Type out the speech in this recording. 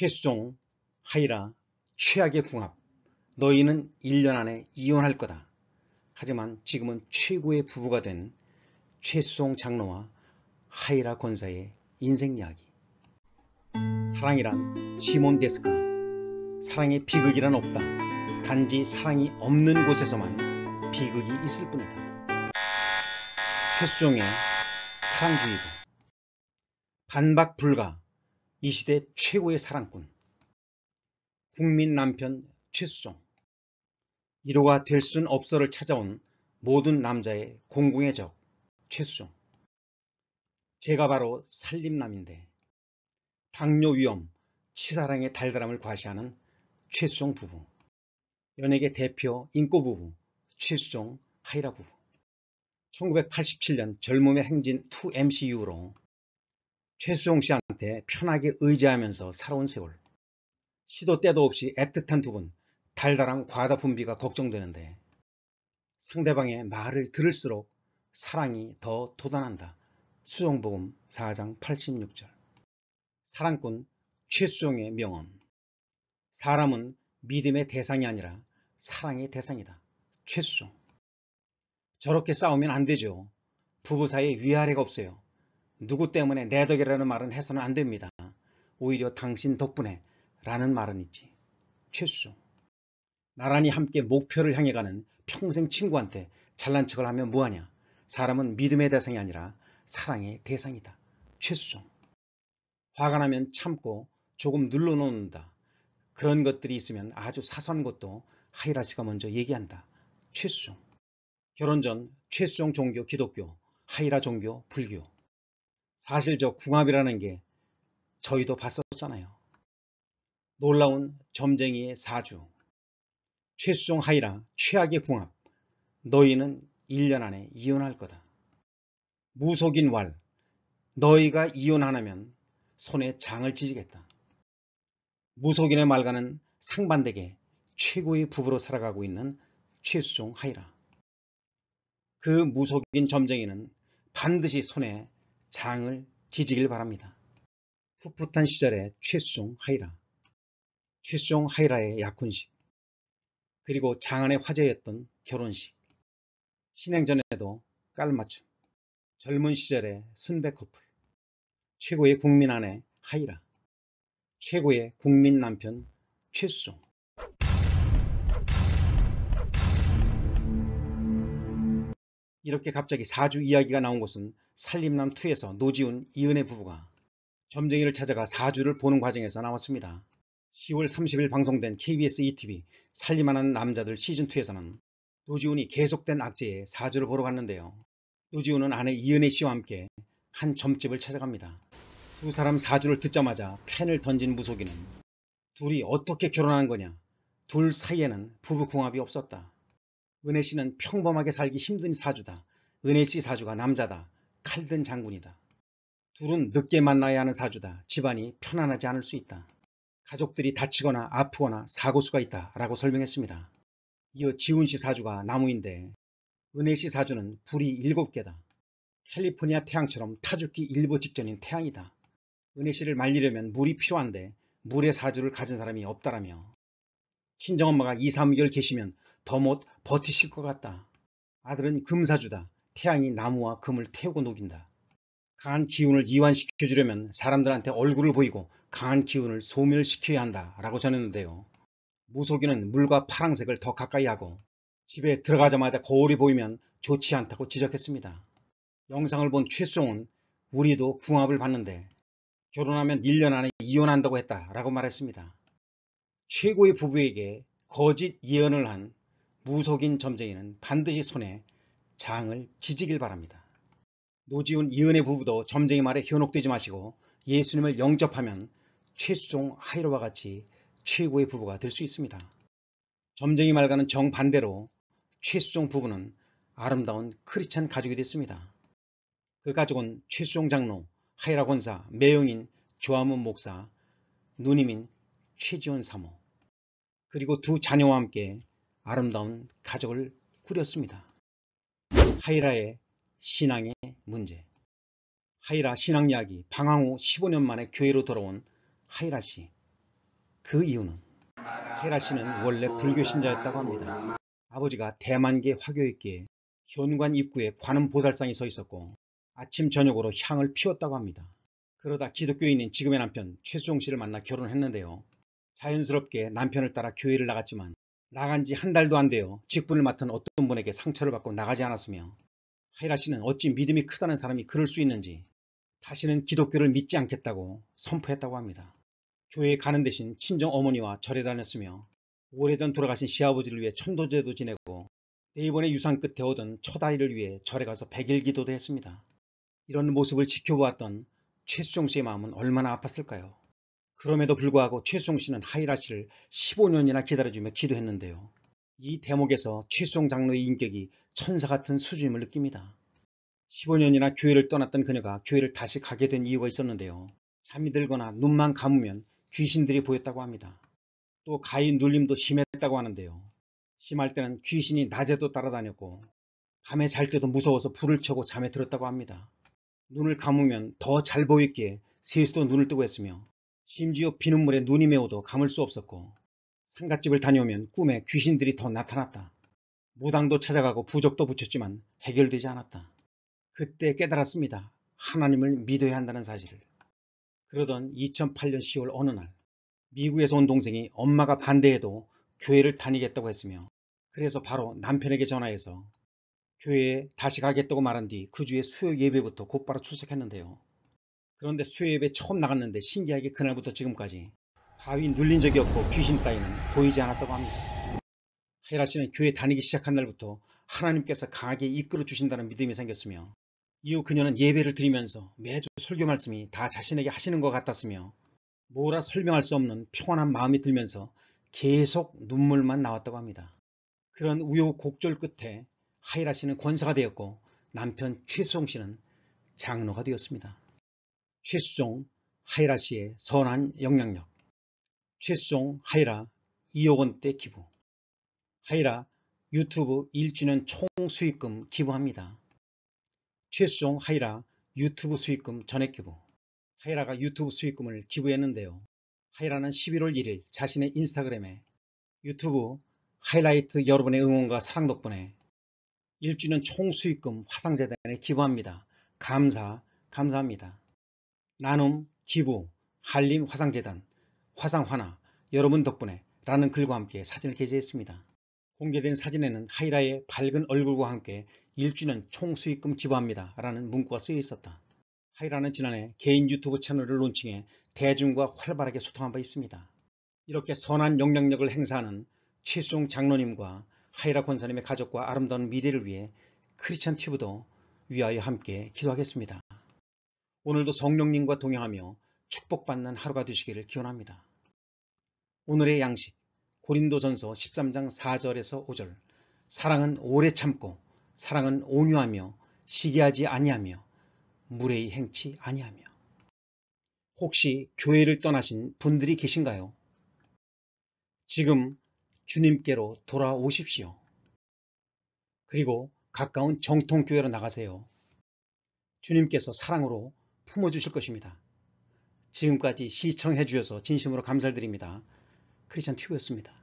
해수종 하이라 최악의 궁합 너희는 1년 안에 이혼할 거다. 하지만 지금은 최고의 부부가 된 최수종 장로와 하이라 권사의 인생 이야기 사랑이란 시몬 데스카 사랑의 비극이란 없다. 단지 사랑이 없는 곳에서만 비극이 있을 뿐이다. 최수종의 사랑주의가 반박 불가 이 시대 최고의 사랑꾼 국민 남편 최수종 1호가될 순 없어를 찾아온 모든 남자의 공공의 적 최수종 제가 바로 살림남인데 당뇨 위험, 치사랑의 달달함을 과시하는 최수종 부부 연예계 대표 인꼬 부부 최수종 하이라 부부 1987년 젊음의 행진 2MC 이후로 최수종 씨한테 편하게 의지하면서 살아온 세월. 시도 때도 없이 애틋한 두 분, 달달한 과다 분비가 걱정되는데 상대방의 말을 들을수록 사랑이 더 도단한다. 수종복음 4장 86절 사랑꾼 최수종의 명언 사람은 믿음의 대상이 아니라 사랑의 대상이다. 최수종 저렇게 싸우면 안 되죠. 부부 사이에 위아래가 없어요. 누구 때문에 내 덕이라는 말은 해서는 안 됩니다. 오히려 당신 덕분에 라는 말은 있지. 최수. 나란히 함께 목표를 향해 가는 평생 친구한테 잘난 척을 하면 뭐하냐. 사람은 믿음의 대상이 아니라 사랑의 대상이다. 최수종. 화가 나면 참고 조금 눌러놓는다. 그런 것들이 있으면 아주 사소한 것도 하이라 씨가 먼저 얘기한다. 최수종. 결혼 전 최수종 종교 기독교, 하이라 종교 불교. 사실 저 궁합이라는 게 저희도 봤었잖아요. 놀라운 점쟁이의 사주, 최수종 하이라 최악의 궁합, 너희는 1년 안에 이혼할 거다. 무속인 왈, 너희가 이혼 안 하면 손에 장을 찢겠다. 무속인의 말과는 상반되게 최고의 부부로 살아가고 있는 최수종 하이라. 그 무속인 점쟁이는 반드시 손에 장을 뒤지길 바랍니다. 풋풋한 시절의 최수종 하이라, 최수종 하이라의 약혼식, 그리고 장안의 화제였던 결혼식, 신행전에도 깔맞춤, 젊은 시절의 순배 커플, 최고의 국민 아내 하이라, 최고의 국민 남편 최수종, 이렇게 갑자기 4주 이야기가 나온 것은 살림남 2에서 노지훈, 이은혜 부부가 점쟁이를 찾아가 4주를 보는 과정에서 나왔습니다. 10월 30일 방송된 KBS ETV 살림하는 남자들 시즌2에서는 노지훈이 계속된 악재에 4주를 보러 갔는데요. 노지훈은 아내 이은혜 씨와 함께 한 점집을 찾아갑니다. 두 사람 사주를 듣자마자 팬을 던진 무속인은 둘이 어떻게 결혼한 거냐? 둘 사이에는 부부궁합이 없었다. 은혜 씨는 평범하게 살기 힘든 사주다. 은혜 씨 사주가 남자다. 칼든 장군이다. 둘은 늦게 만나야 하는 사주다. 집안이 편안하지 않을 수 있다. 가족들이 다치거나 아프거나 사고수가 있다. 라고 설명했습니다. 이어 지훈 씨 사주가 나무인데 은혜 씨 사주는 불이 7개다. 캘리포니아 태양처럼 타죽기 일보 직전인 태양이다. 은혜 씨를 말리려면 물이 필요한데 물의 사주를 가진 사람이 없다라며 친정엄마가 2, 3개월 계시면 더 못 버티실 것 같다. 아들은 금사주다. 태양이 나무와 금을 태우고 녹인다. 강한 기운을 이완시켜주려면 사람들한테 얼굴을 보이고 강한 기운을 소멸시켜야 한다 라고 전했는데요. 무속인은 물과 파랑색을 더 가까이 하고 집에 들어가자마자 거울이 보이면 좋지 않다고 지적했습니다. 영상을 본 최수종은 우리도 궁합을 봤는데 결혼하면 1년 안에 이혼한다고 했다 라고 말했습니다. 최고의 부부에게 거짓 예언을 한 무속인 점쟁이는 반드시 손에 장을 지지길 바랍니다. 노지훈 이은혜 부부도 점쟁이 말에 현혹되지 마시고 예수님을 영접하면 최수종 하이로와 같이 최고의 부부가 될 수 있습니다. 점쟁이 말과는 정반대로 최수종 부부는 아름다운 크리찬 가족이 됐습니다. 그 가족은 최수종 장로, 하이라 권사, 매영인, 조화문 목사, 누님인 최지원 사모, 그리고 두 자녀와 함께 아름다운 가족을 꾸렸습니다. 하이라의 신앙의 문제 하이라 신앙 이야기 방황 후 15년 만에 교회로 돌아온 하이라 씨그 이유는 하이라 씨는 원래 불교 신자였다고 합니다. 아버지가 대만계 화교였기에 현관 입구에 관음 보살상이 서 있었고 아침 저녁으로 향을 피웠다고 합니다. 그러다 기독교인인 지금의 남편 최수용 씨를 만나 결혼했는데요. 자연스럽게 남편을 따라 교회를 나갔지만 나간 지 한 달도 안 되어 직분을 맡은 어떤 분에게 상처를 받고 나가지 않았으며 하이라 씨는 어찌 믿음이 크다는 사람이 그럴 수 있는지 다시는 기독교를 믿지 않겠다고 선포했다고 합니다. 교회에 가는 대신 친정 어머니와 절에 다녔으며 오래전 돌아가신 시아버지를 위해 천도제도 지내고 네이번의 유산 끝에 얻은 첫아이를 위해 절에 가서 백일 기도도 했습니다. 이런 모습을 지켜보았던 최수종 씨의 마음은 얼마나 아팠을까요? 그럼에도 불구하고 최수종 씨는 하이라 씨를 15년이나 기다려주며 기도했는데요. 이 대목에서 최수종 장로의 인격이 천사 같은 수준을 느낍니다. 15년이나 교회를 떠났던 그녀가 교회를 다시 가게 된 이유가 있었는데요. 잠이 들거나 눈만 감으면 귀신들이 보였다고 합니다. 또 가히 눌림도 심했다고 하는데요. 심할 때는 귀신이 낮에도 따라다녔고 밤에 잘 때도 무서워서 불을 켜고 잠에 들었다고 합니다. 눈을 감으면 더 잘 보이기에 세수도 눈을 뜨고 했으며 심지어 비눗물에 눈이 메워도 감을 수 없었고 상갓집을 다녀오면 꿈에 귀신들이 더 나타났다. 무당도 찾아가고 부적도 붙였지만 해결되지 않았다. 그때 깨달았습니다. 하나님을 믿어야 한다는 사실을. 그러던 2008년 10월 어느 날 미국에서 온 동생이 엄마가 반대해도 교회를 다니겠다고 했으며 그래서 바로 남편에게 전화해서 교회에 다시 가겠다고 말한 뒤 그 주에 수요 예배부터 곧바로 출석했는데요. 그런데 수요일에 처음 나갔는데 신기하게 그날부터 지금까지 바위 눌린 적이 없고 귀신 따위는 보이지 않았다고 합니다. 헤라 씨는 교회 다니기 시작한 날부터 하나님께서 강하게 이끌어 주신다는 믿음이 생겼으며 이후 그녀는 예배를 드리면서 매주 설교 말씀이 다 자신에게 하시는 것 같았으며 뭐라 설명할 수 없는 평안한 마음이 들면서 계속 눈물만 나왔다고 합니다. 그런 우여곡절 끝에 하이라 씨는 권사가 되었고 남편 최수홍 씨는 장로가 되었습니다. 최수종 하이라 씨의 선한 영향력 최수종 하이라 2억 원대 기부 하이라 유튜브 1주년 총 수익금 기부합니다. 최수종 하이라 유튜브 수익금 전액 기부 하이라가 유튜브 수익금을 기부했는데요. 하이라는 11월 1일 자신의 인스타그램에 유튜브 하이라이트 여러분의 응원과 사랑 덕분에 1주년 총 수익금 화상재단에 기부합니다. 감사, 감사합니다. 나눔, 기부, 한림 화상재단, 화상화나 여러분 덕분에 라는 글과 함께 사진을 게재했습니다. 공개된 사진에는 하이라의 밝은 얼굴과 함께 일주년 총수익금 기부합니다. 라는 문구가 쓰여 있었다. 하이라는 지난해 개인 유튜브 채널을 론칭해 대중과 활발하게 소통한 바 있습니다. 이렇게 선한 영향력을 행사하는 최수종 장로님과 하이라 권사님의 가족과 아름다운 미래를 위해 크리스천 튜브도 위하여 함께 기도하겠습니다. 오늘도 성령님과 동행하며 축복받는 하루가 되시기를 기원합니다. 오늘의 양식 고린도전서 13장 4절에서 5절 사랑은 오래 참고 사랑은 온유하며 시기하지 아니하며 무례히 행치 아니하며 혹시 교회를 떠나신 분들이 계신가요? 지금 주님께로 돌아오십시오. 그리고 가까운 정통교회로 나가세요. 주님께서 사랑으로 품어주실 것입니다. 지금까지 시청해 주셔서 진심으로 감사드립니다. 크리스찬 튜브였습니다.